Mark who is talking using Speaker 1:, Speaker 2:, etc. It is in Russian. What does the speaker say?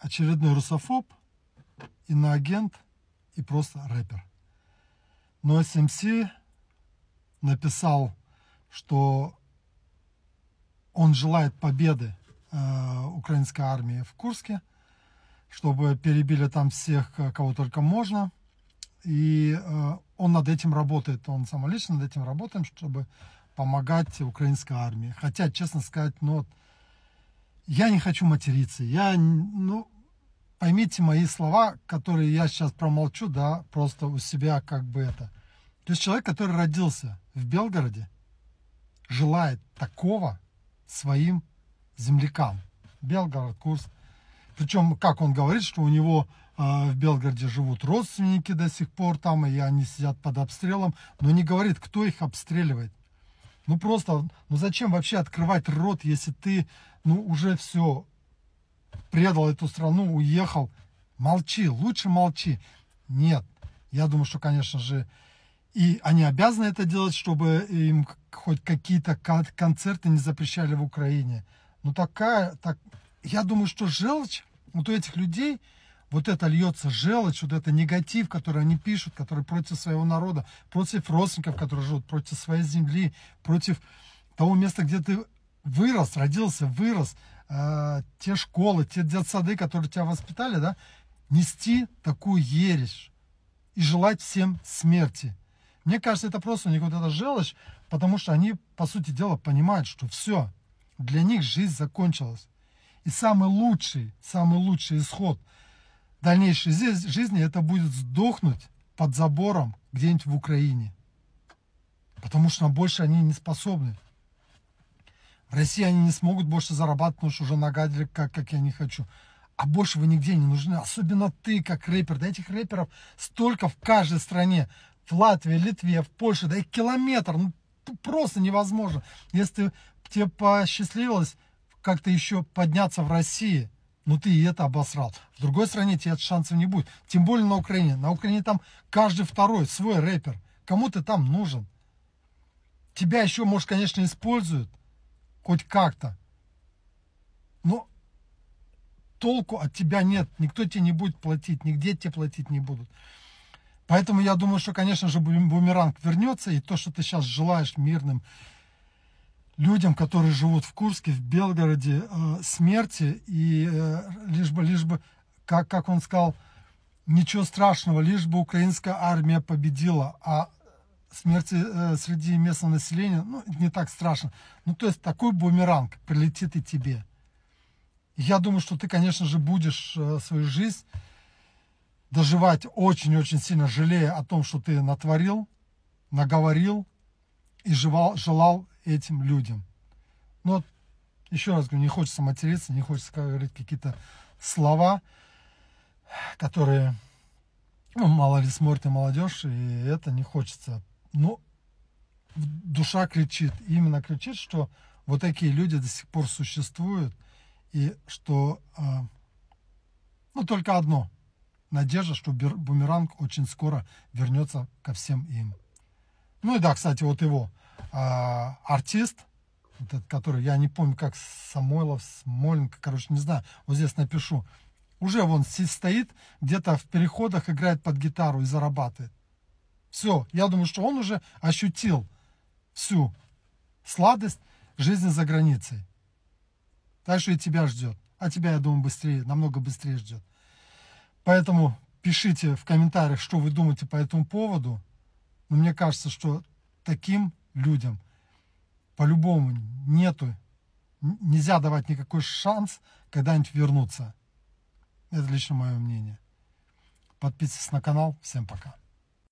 Speaker 1: очередной русофоб, иноагент и просто рэпер. Но SMC написал, что он желает победы э, украинской армии в Курске, чтобы перебили там всех, э, кого только можно. И э, он над этим работает, он самолично над этим работает, чтобы помогать украинской армии. Хотя, честно сказать, ну, вот, я не хочу материться. Я, ну, поймите мои слова, которые я сейчас промолчу, да, просто у себя как бы это. То есть человек, который родился в Белгороде, желает такого своим землякам. Белгород, курск Причем, как он говорит, что у него а, в Белгороде живут родственники до сих пор там, и они сидят под обстрелом, но не говорит, кто их обстреливает. Ну просто, ну зачем вообще открывать рот, если ты, ну уже все, предал эту страну, уехал. Молчи, лучше молчи. Нет, я думаю, что, конечно же, и они обязаны это делать, чтобы им хоть какие-то концерты не запрещали в Украине. Ну такая, так, я думаю, что желчь вот у этих людей – вот это льется желчь, вот это негатив, который они пишут, который против своего народа, против родственников, которые живут, против своей земли, против того места, где ты вырос, родился, вырос, э, те школы, те детсады, которые тебя воспитали, да, нести такую ересь и желать всем смерти. Мне кажется, это просто у них вот эта желчь, потому что они, по сути дела, понимают, что все, для них жизнь закончилась. И самый лучший, самый лучший исход – дальнейшей жизни это будет сдохнуть под забором где-нибудь в Украине. Потому что больше они не способны. В России они не смогут больше зарабатывать, потому что уже нагадили, как, как я не хочу. А больше вы нигде не нужны. Особенно ты, как рэпер. Да этих рэперов столько в каждой стране. В Латвии, Литве, в Польше. Да и километр. Ну, просто невозможно. Если тебе посчастливилось как-то еще подняться в России – ну ты и это обосрал. В другой стране тебе шансов не будет. Тем более на Украине. На Украине там каждый второй свой рэпер. Кому ты там нужен? Тебя еще, может, конечно, используют. Хоть как-то. Но толку от тебя нет. Никто тебе не будет платить. Нигде тебе платить не будут. Поэтому я думаю, что, конечно же, бумеранг вернется. И то, что ты сейчас желаешь мирным людям, которые живут в Курске, в Белгороде, э, смерти и э, лишь бы, лишь бы, как, как он сказал, ничего страшного, лишь бы украинская армия победила, а смерти э, среди местного населения, ну, не так страшно. Ну, то есть такой бумеранг прилетит и тебе. Я думаю, что ты, конечно же, будешь свою жизнь доживать очень-очень сильно, жалея о том, что ты натворил, наговорил и желал, желал этим людям. Но еще раз говорю, не хочется материться, не хочется говорить какие-то слова, которые, ну, мало ли, смотрит и молодежь, и это не хочется. Но ну, душа кричит, именно кричит, что вот такие люди до сих пор существуют, и что, а, ну, только одно, надежда, что бумеранг очень скоро вернется ко всем им. Ну и да, кстати, вот его а, артист, этот, который, я не помню, как Самойлов, Смоленко, короче, не знаю, вот здесь напишу. Уже вон стоит, где-то в переходах играет под гитару и зарабатывает. Все, я думаю, что он уже ощутил всю сладость жизни за границей. Так что и тебя ждет. А тебя, я думаю, быстрее, намного быстрее ждет. Поэтому пишите в комментариях, что вы думаете по этому поводу. Но мне кажется, что таким людям. По-любому нету, нельзя давать никакой шанс когда-нибудь вернуться. Это лично мое мнение. Подписывайтесь на канал. Всем пока.